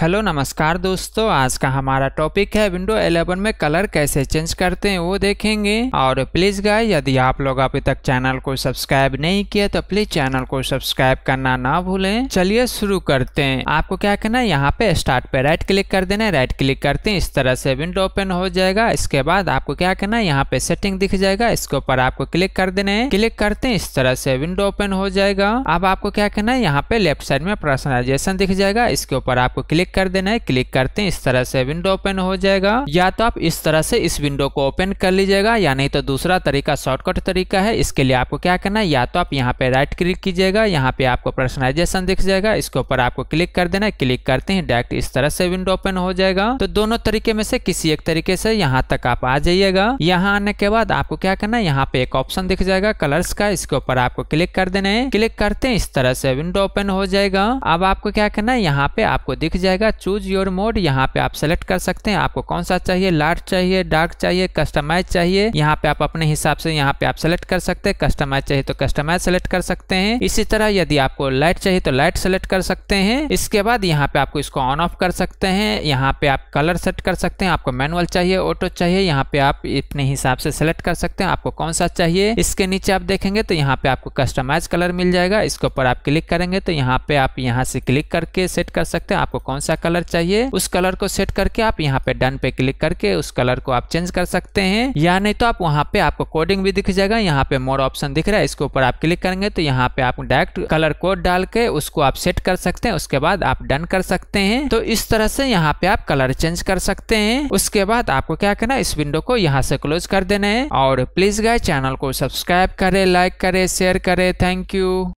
hello नमस्कार दोस्तों आज का हमारा टॉपिक है विंडो 11 में कलर कैसे चेंज करते हैं वो देखेंगे और प्लीज गाय यदि आप लोग अभी तक चैनल को सब्सक्राइब नहीं किया तो प्लीज चैनल को सब्सक्राइब करना ना भूलें चलिए शुरू करते हैं आपको क्या करना है यहाँ पे स्टार्ट पे राइट क्लिक कर देना राइट क्लिक करते हैं इस तरह से विंडो ओपन हो जाएगा इसके बाद आपको क्या करना है यहाँ पे सेटिंग दिख जाएगा इसके ऊपर आपको क्लिक कर देना है क्लिक करते हैं इस तरह से विंडो ओपन हो जाएगा अब आपको क्या करना है यहाँ पे लेफ्ट साइड में पर्सनलाइजेशन दिख जाएगा इसके ऊपर आपको क्लिक क्लिक कर देना है क्लिक करते हैं इस तरह से विंडो ओपन हो जाएगा या तो आप इस तरह से इस विंडो को ओपन कर लीजिएगा या नहीं तो दूसरा तरीका शॉर्टकट तरीका है इसके लिए आपको क्या करना है या तो आप यहाँ पे राइट क्लिक कीजिएगा यहाँ पे आपको पर्सनलाइजेशन दिख जाएगा इसके ऊपर आपको क्लिक कर देना है क्लिक करते हैं डायरेक्ट इस तरह से विंडो ओपन हो जाएगा तो दोनों तरीके में से किसी एक तरीके से यहाँ तक आप आ जाइएगा यहाँ आने के बाद आपको क्या करना है यहाँ पे एक ऑप्शन दिख जाएगा कलर्स का इसके ऊपर आपको क्लिक कर देना है क्लिक करते हैं इस तरह से विंडो ओपन हो जाएगा अब आपको क्या करना है यहाँ पे आपको दिख जाएगा जाएगा चूज योर मोड यहाँ पे आप सेलेक्ट कर सकते हैं आपको कौन सा चाहिए लार्ज चाहिए डार्क चाहिए कस्टमाइज चाहिए यहाँ पे आप अपने हिसाब से यहाँ पे आप सेलेक्ट कर सकते हैं कस्टमाइज चाहिए तो कस्टमाइज सेलेक्ट कर सकते हैं इसी तरह यदि आपको लाइट चाहिए तो लाइट सेलेक्ट कर सकते हैं इसके बाद यहाँ पे आपको इसको ऑन ऑफ कर सकते हैं यहाँ पे आप कलर सेट कर सकते हैं आपको मैनुअल चाहिए ऑटो चाहिए यहाँ पे आप अपने हिसाब से सेलेक्ट कर सकते हैं आपको कौन सा चाहिए इसके नीचे आप देखेंगे तो यहाँ पे आपको कस्टमाइज कलर मिल जाएगा इसके ऊपर आप क्लिक करेंगे तो यहाँ पे आप यहाँ से क्लिक करके सेट कर सकते हैं आपको कौन सा सा कलर चाहिए उस कलर को सेट करके आप यहाँ पे डन पे क्लिक करके उस कलर को आप चेंज कर सकते हैं या नहीं तो आप वहाँ पे आपको कोडिंग भी दिख जाएगा यहाँ पे मोर ऑप्शन दिख रहा है इसके ऊपर आप क्लिक करेंगे तो यहाँ पे आप डायरेक्ट कलर कोड डाल के उसको आप सेट कर सकते हैं उसके बाद आप डन कर सकते हैं तो इस तरह से यहाँ पे आप कलर चेंज कर सकते हैं उसके बाद आपको क्या करना इस विंडो को यहाँ से क्लोज कर देना है और प्लीज गाय चैनल को सब्सक्राइब करे लाइक करे शेयर करे थैंक यू